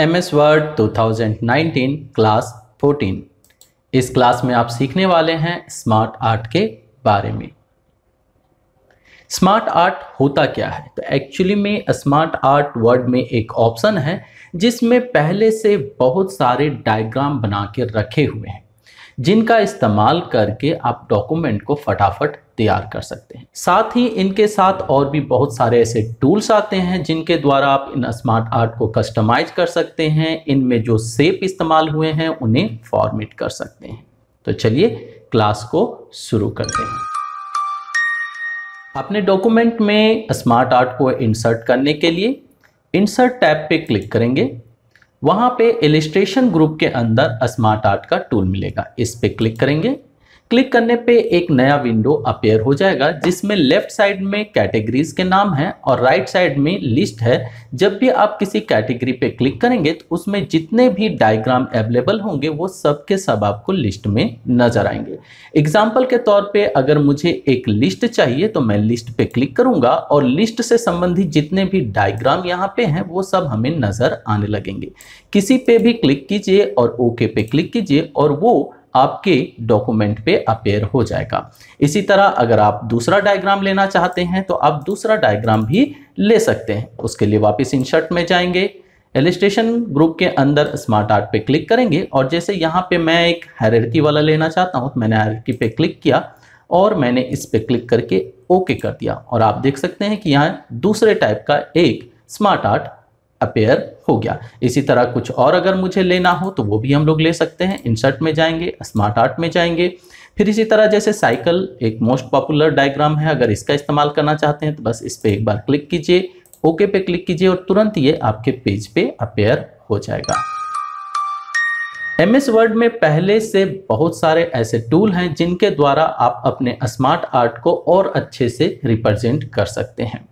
M S word 2019 class 14 इस class में आप सीखने वाले हैं स्मार्ट आर्ट के बारे में स्मार्ट आर्ट होता क्या है तो एक्चुअली में स्मार्ट आर्ट वर्ड में एक ऑप्शन है जिसमें पहले से बहुत सारे डायग्राम बना के रखे हुए हैं जिनका इस्तेमाल करके आप डॉक्यूमेंट को फटाफट तैयार कर सकते हैं साथ ही इनके साथ और भी बहुत सारे ऐसे टूल्स आते हैं जिनके द्वारा आप इन स्मार्ट आर्ट को कस्टमाइज कर सकते हैं इनमें जो सेप इस्तेमाल हुए हैं उन्हें फॉर्मेट कर सकते हैं तो चलिए क्लास को शुरू करते हैं अपने डॉक्यूमेंट में स्मार्ट आर्ट को इंसर्ट करने के लिए इंसर्ट टैब पे क्लिक करेंगे वहां पे इलिस्ट्रेशन ग्रुप के अंदर स्मार्ट आर्ट का टूल मिलेगा इस पे क्लिक करेंगे क्लिक करने पे एक नया विंडो अपेयर हो जाएगा जिसमें लेफ्ट साइड में कैटेगरीज के नाम हैं और राइट साइड में लिस्ट है जब भी आप किसी कैटेगरी पे क्लिक करेंगे तो उसमें जितने भी डायग्राम अवेलेबल होंगे वो सब के सब आपको लिस्ट में नजर आएंगे एग्जाम्पल के तौर पे अगर मुझे एक लिस्ट चाहिए तो मैं लिस्ट पे क्लिक करूंगा और लिस्ट से संबंधित जितने भी डायग्राम यहाँ पे हैं वो सब हमें नजर आने लगेंगे किसी पे भी क्लिक कीजिए और ओके पे क्लिक कीजिए और वो आपके डॉक्यूमेंट पे अपेयर हो जाएगा इसी तरह अगर आप दूसरा डायग्राम लेना चाहते हैं तो आप दूसरा डायग्राम भी ले सकते हैं उसके लिए वापस इन में जाएंगे एलिस्टेशन ग्रुप के अंदर स्मार्ट आर्ट पे क्लिक करेंगे और जैसे यहाँ पे मैं एक हैरर्की वाला लेना चाहता हूँ तो मैंने हैरर्की पे क्लिक किया और मैंने इस पर क्लिक करके ओके कर दिया और आप देख सकते हैं कि यहाँ दूसरे टाइप का एक स्मार्ट आर्ट अपेयर हो गया इसी तरह कुछ और अगर मुझे लेना हो तो वो भी हम लोग ले सकते हैं इंसर्ट में जाएंगे स्मार्ट आर्ट में जाएंगे फिर इसी तरह जैसे साइकिल एक मोस्ट पॉपुलर डायग्राम है अगर इसका इस्तेमाल करना चाहते हैं तो बस इस पर एक बार क्लिक कीजिए ओके पे क्लिक कीजिए और तुरंत ये आपके पेज पे अपेयर हो जाएगा एम एस वर्ड में पहले से बहुत सारे ऐसे टूल हैं जिनके द्वारा आप अपने स्मार्ट आर्ट को और अच्छे से रिप्रेजेंट कर सकते हैं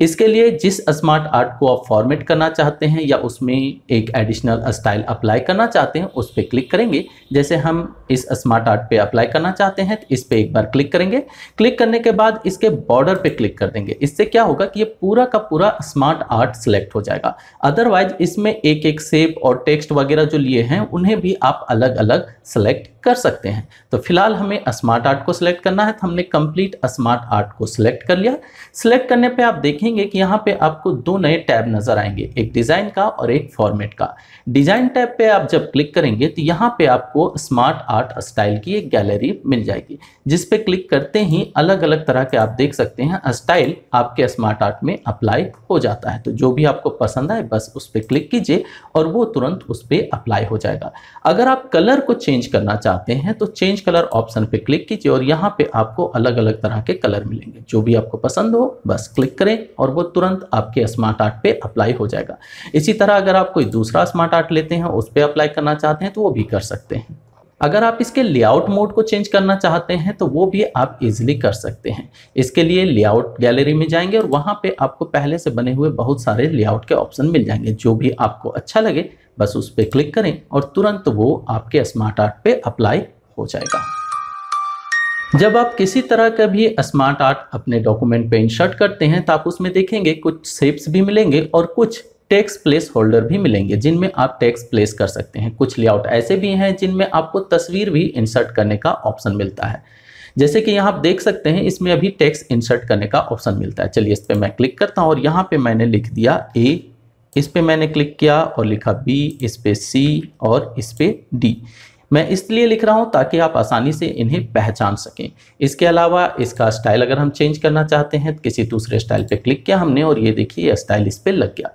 इसके लिए जिस स्मार्ट आर्ट को आप फॉर्मेट करना चाहते हैं या उसमें एक एडिशनल स्टाइल अप्लाई करना चाहते हैं उस पर क्लिक करेंगे जैसे हम इस स्मार्ट आर्ट पे अप्लाई करना चाहते हैं तो इस पर एक बार क्लिक करेंगे क्लिक करने के बाद इसके बॉर्डर पे क्लिक कर देंगे इससे क्या होगा कि ये पूरा का पूरा स्मार्ट आर्ट सेलेक्ट हो जाएगा अदरवाइज इसमें एक एक सेप और टेक्स्ट वगैरह जो लिए हैं उन्हें भी आप अलग अलग सेलेक्ट कर सकते हैं तो फिलहाल हमें स्मार्ट आर्ट को सिलेक्ट करना है तो हमने कंप्लीट स्मार्ट आर्ट को सिलेक्ट कर लिया सिलेक्ट करने पे आप देखेंगे कि यहाँ पे आपको दो नए टैब नज़र आएंगे एक डिज़ाइन का और एक फॉर्मेट का डिज़ाइन टैब पे आप जब क्लिक करेंगे तो यहाँ पे आपको स्मार्ट आर्ट स्टाइल की एक गैलरी मिल जाएगी जिसपे क्लिक करते ही अलग अलग तरह के आप देख सकते हैं स्टाइल आपके स्मार्ट आर्ट में अप्लाई हो जाता है तो जो भी आपको पसंद आए बस उस पर क्लिक कीजिए और वो तुरंत उस पर अप्लाई हो जाएगा अगर आप कलर को चेंज करना चाहते चाहते हैं तो चेंज कलर ऑप्शन पे क्लिक कीजिए और यहाँ पे आपको अलग अलग तरह के कलर मिलेंगे जो भी आपको पसंद हो बस क्लिक करें और वो तुरंत आपके स्मार्ट आर्ट पे अप्लाई हो जाएगा इसी तरह अगर आप कोई दूसरा स्मार्ट आर्ट लेते हैं उस पर अप्लाई करना चाहते हैं तो वो भी कर सकते हैं अगर आप इसके लेआउट मोड को चेंज करना चाहते हैं तो वो भी आप इजीली कर सकते हैं इसके लिए लेआउट गैलरी में जाएंगे और वहाँ पे आपको पहले से बने हुए बहुत सारे लेआउट के ऑप्शन मिल जाएंगे जो भी आपको अच्छा लगे बस उस पर क्लिक करें और तुरंत वो आपके स्मार्ट आर्ट पे अप्लाई हो जाएगा जब आप किसी तरह का भी स्मार्ट आर्ट अपने डॉक्यूमेंट पे इंसर्ट करते हैं तो आप उसमें देखेंगे कुछ शेप्स भी मिलेंगे और कुछ टेक्स्ट प्लेस होल्डर भी मिलेंगे जिनमें आप टेक्स्ट प्लेस कर सकते हैं कुछ लेआउट ऐसे भी हैं जिनमें आपको तस्वीर भी इंसर्ट करने का ऑप्शन मिलता है जैसे कि यहाँ आप देख सकते हैं इसमें अभी टेक्स्ट इंसर्ट करने का ऑप्शन मिलता है चलिए इस पर मैं क्लिक करता हूँ और यहाँ पर मैंने लिख दिया ए इस पर मैंने क्लिक किया और लिखा बी इस पे सी और इस पे डी मैं इसलिए लिख रहा हूँ ताकि आप आसानी से इन्हें पहचान सकें इसके अलावा इसका स्टाइल अगर हम चेंज करना चाहते हैं तो किसी दूसरे स्टाइल पे क्लिक किया हमने और ये देखिए स्टाइल इस पर लग गया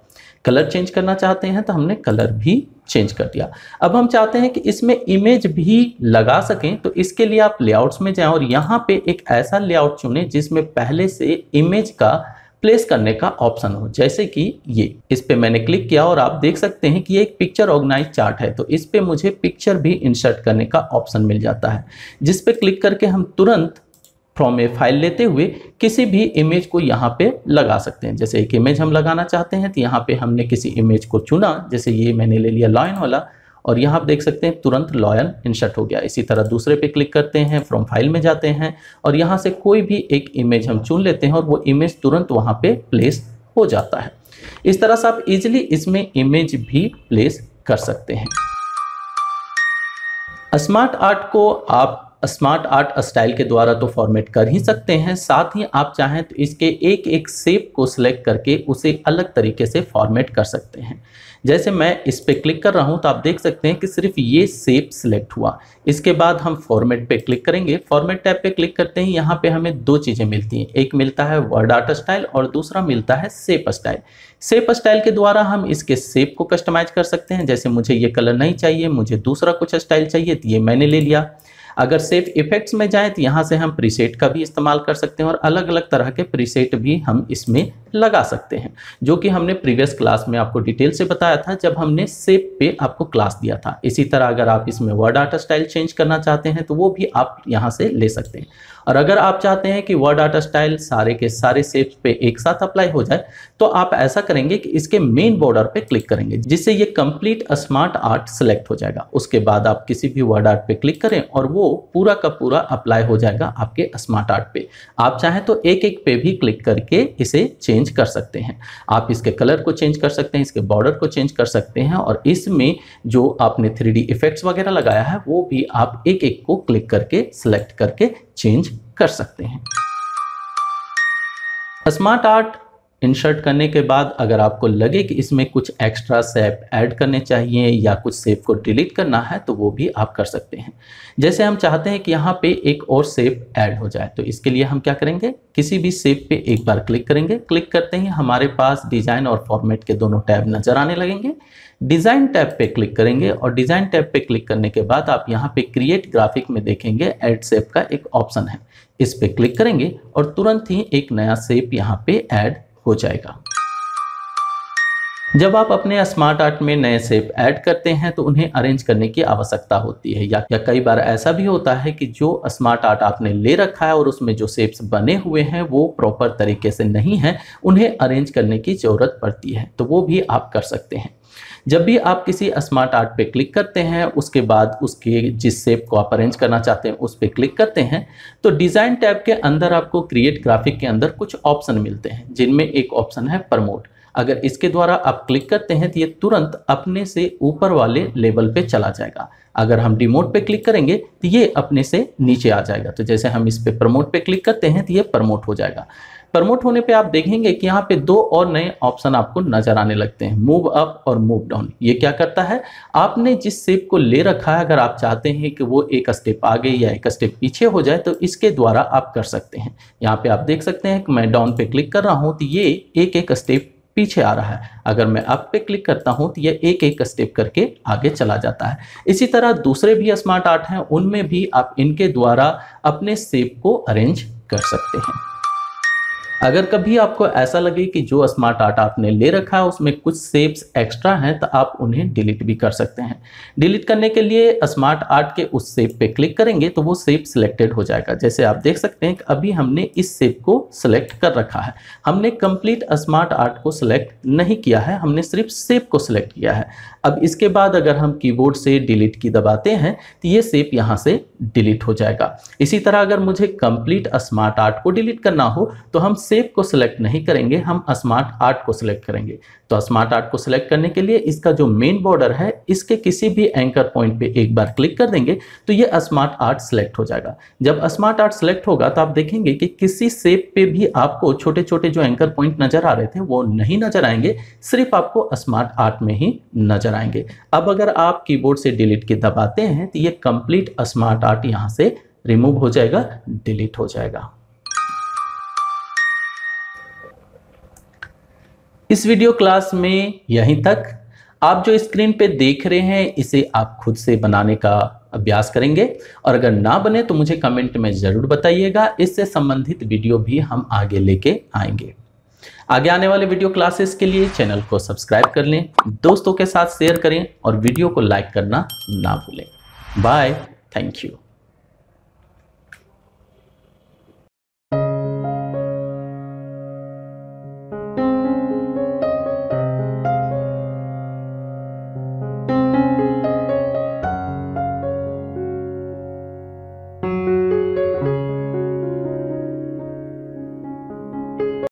कलर चेंज करना चाहते हैं तो हमने कलर भी चेंज कर दिया अब हम चाहते हैं कि इसमें इमेज भी लगा सकें तो इसके लिए आप लेआउट्स में जाएं और यहाँ पे एक ऐसा लेआउट चुनें जिसमें पहले से इमेज का प्लेस करने का ऑप्शन हो जैसे कि ये इस पे मैंने क्लिक किया और आप देख सकते हैं कि ये एक पिक्चर ऑर्गेनाइज चार्ट है तो इस पे मुझे पिक्चर भी इंसर्ट करने का ऑप्शन मिल जाता है जिस पे क्लिक करके हम तुरंत फ्रॉम ए फाइल लेते हुए किसी भी इमेज को यहाँ पे लगा सकते हैं जैसे एक इमेज हम लगाना चाहते हैं तो यहाँ पे हमने किसी इमेज को चुना जैसे ये मैंने ले लिया लॉइन वाला और यहाँ आप देख सकते हैं तुरंत लॉयन इंसर्ट हो गया इसी तरह दूसरे पे क्लिक करते हैं फ्रॉम फाइल में जाते हैं और यहाँ से कोई भी एक इमेज हम चुन लेते हैं और वो इमेज तुरंत वहाँ पे प्लेस हो जाता है इस तरह से आप इजिली इसमें इमेज भी प्लेस कर सकते हैं स्मार्ट आर्ट को आप स्मार्ट आर्ट स्टाइल के द्वारा तो फॉर्मेट कर ही सकते हैं साथ ही आप चाहें तो इसके एक एक सेप को सिलेक्ट करके उसे अलग तरीके से फॉर्मेट कर सकते हैं जैसे मैं इस पर क्लिक कर रहा हूं तो आप देख सकते हैं कि सिर्फ ये सेप सिलेक्ट हुआ इसके बाद हम फॉर्मेट पे क्लिक करेंगे फॉर्मेट टैब पे क्लिक करते हैं यहाँ पे हमें दो चीज़ें मिलती हैं एक मिलता है वर्ड आर्ट स्टाइल और दूसरा मिलता है सेप स्टाइल सेप स्टाइल के द्वारा हम इसके सेप को कस्टमाइज कर सकते हैं जैसे मुझे ये कलर नहीं चाहिए मुझे दूसरा कुछ स्टाइल चाहिए तो ये मैंने ले लिया अगर सेफ इफेक्ट्स में जाएँ तो यहाँ से हम प्रीसेट का भी इस्तेमाल कर सकते हैं और अलग अलग तरह के प्रीसेट भी हम इसमें लगा सकते हैं जो कि हमने प्रीवियस क्लास में आपको डिटेल से बताया था जब हमने सेप पे आपको क्लास दिया था इसी तरह अगर आप इसमें वर्ड आटा स्टाइल चेंज करना चाहते हैं तो वो भी आप यहाँ से ले सकते हैं और अगर आप चाहते हैं कि वर्ड आटा स्टाइल सारे के सारे सेप्स पे एक साथ अप्लाई हो जाए तो आप ऐसा करेंगे कि इसके मेन बॉर्डर पे क्लिक करेंगे जिससे ये कंप्लीट स्मार्ट आर्ट सेलेक्ट हो जाएगा उसके बाद आप किसी भी वर्ड आर्ट पे क्लिक करें और वो पूरा का पूरा अप्लाई हो जाएगा आपके स्मार्ट आर्ट पे आप चाहें तो एक एक पे भी क्लिक करके इसे चेंज कर सकते हैं आप इसके कलर को चेंज कर सकते हैं इसके बॉर्डर को चेंज कर सकते हैं और इसमें जो आपने थ्री इफेक्ट्स वगैरह लगाया है वो भी आप एक एक को क्लिक करके सिलेक्ट करके चेंज कर सकते हैं स्मार्ट आर्ट इंसर्ट करने के बाद अगर आपको लगे कि इसमें कुछ एक्स्ट्रा सेप ऐड करने चाहिए या कुछ सेप को डिलीट करना है तो वो भी आप कर सकते हैं जैसे हम चाहते हैं कि यहाँ पे एक और सेप ऐड हो जाए तो इसके लिए हम क्या करेंगे किसी भी सेप पे एक बार क्लिक करेंगे क्लिक करते ही हमारे पास डिज़ाइन और फॉर्मेट के दोनों टैब नज़र आने लगेंगे डिज़ाइन टैब पे क्लिक करेंगे और डिज़ाइन टैब पे क्लिक करने के बाद आप यहाँ पे क्रिएट ग्राफिक में देखेंगे एड सेप का एक ऑप्शन है इस पर क्लिक करेंगे और तुरंत ही एक नया सेप यहाँ पे ऐड हो जाएगा जब आप अपने स्मार्ट आर्ट में नए सेप ऐड करते हैं तो उन्हें अरेंज करने की आवश्यकता होती है या, या कई बार ऐसा भी होता है कि जो स्मार्ट आर्ट आपने ले रखा है और उसमें जो सेप्स बने हुए हैं वो प्रॉपर तरीके से नहीं है उन्हें अरेंज करने की ज़रूरत पड़ती है तो वो भी आप कर सकते हैं जब भी आप किसी स्मार्ट आर्ट पे क्लिक करते हैं उसके बाद उसके जिस सेप को आप अरेंज करना चाहते हैं उस पर क्लिक करते हैं तो डिज़ाइन टैब के अंदर आपको क्रिएट ग्राफिक के अंदर कुछ ऑप्शन मिलते हैं जिनमें एक ऑप्शन है प्रमोट अगर इसके द्वारा आप क्लिक करते हैं तो ये तुरंत अपने से ऊपर वाले लेवल पे चला जाएगा अगर हम डिमोट पे क्लिक करेंगे तो ये अपने से नीचे आ जाएगा तो जैसे हम इस पर प्रमोट पे क्लिक करते हैं तो ये प्रमोट हो जाएगा प्रमोट होने पे आप देखेंगे कि यहाँ पे दो और नए ऑप्शन आपको नजर आने लगते हैं मूव अप और मूव डाउन ये क्या करता है आपने जिस सेप को ले रखा है अगर आप चाहते हैं कि वो एक स्टेप आगे या एक स्टेप पीछे हो जाए तो इसके द्वारा आप कर सकते हैं यहाँ पे आप देख सकते हैं कि मैं डाउन पे क्लिक कर रहा हूँ तो ये एक एक स्टेप पीछे आ रहा है अगर मैं अप पे क्लिक करता हूँ तो ये एक एक स्टेप करके आगे चला जाता है इसी तरह दूसरे भी स्मार्ट आर्ट हैं उनमें भी आप इनके द्वारा अपने सेप को अरेंज कर सकते हैं अगर कभी आपको ऐसा लगे कि जो स्मार्ट डाटा आपने ले रखा है उसमें कुछ सेप्स एक्स्ट्रा हैं तो आप उन्हें डिलीट भी कर सकते हैं डिलीट करने के लिए स्मार्ट आर्ट के उस सेप पे क्लिक करेंगे तो वो सेप सिलेक्टेड हो जाएगा जैसे आप देख सकते हैं कि अभी हमने इस सेप को सिलेक्ट कर रखा है हमने कंप्लीट स्मार्ट आर्ट को सिलेक्ट नहीं किया है हमने सिर्फ सेप को सिलेक्ट किया है अब इसके बाद अगर हम कीबोर्ड से डिलीट की दबाते हैं तो ये सेप यहाँ से डिलीट हो जाएगा इसी तरह अगर मुझे कंप्लीट स्मार्ट आर्ट को डिलीट करना हो तो हम सेप को सिलेक्ट नहीं करेंगे हम स्मार्ट आर्ट को सिलेक्ट करेंगे तो स्मार्ट आर्ट को सिलेक्ट करने के लिए इसका जो मेन बॉर्डर है इसके किसी भी एंकर पॉइंट पे एक बार क्लिक कर देंगे तो ये स्मार्ट आर्ट सिलेक्ट हो जाएगा जब स्मार्ट आर्ट सिलेक्ट होगा तो आप देखेंगे कि किसी सेप पे भी आपको छोटे छोटे जो एंकर पॉइंट नजर आ रहे थे वो नहीं नजर आएंगे सिर्फ आपको स्मार्ट आर्ट में ही नजर आएंगे अब अगर आप कीबोर्ड से डिलीट की दबाते हैं तो ये कंप्लीट स्मार्ट आर्ट यहाँ से रिमूव हो जाएगा डिलीट हो जाएगा इस वीडियो क्लास में यहीं तक आप जो स्क्रीन पे देख रहे हैं इसे आप खुद से बनाने का अभ्यास करेंगे और अगर ना बने तो मुझे कमेंट में ज़रूर बताइएगा इससे संबंधित वीडियो भी हम आगे लेके आएंगे आगे आने वाले वीडियो क्लासेस के लिए चैनल को सब्सक्राइब कर लें दोस्तों के साथ शेयर करें और वीडियो को लाइक करना ना भूलें बाय थैंक यू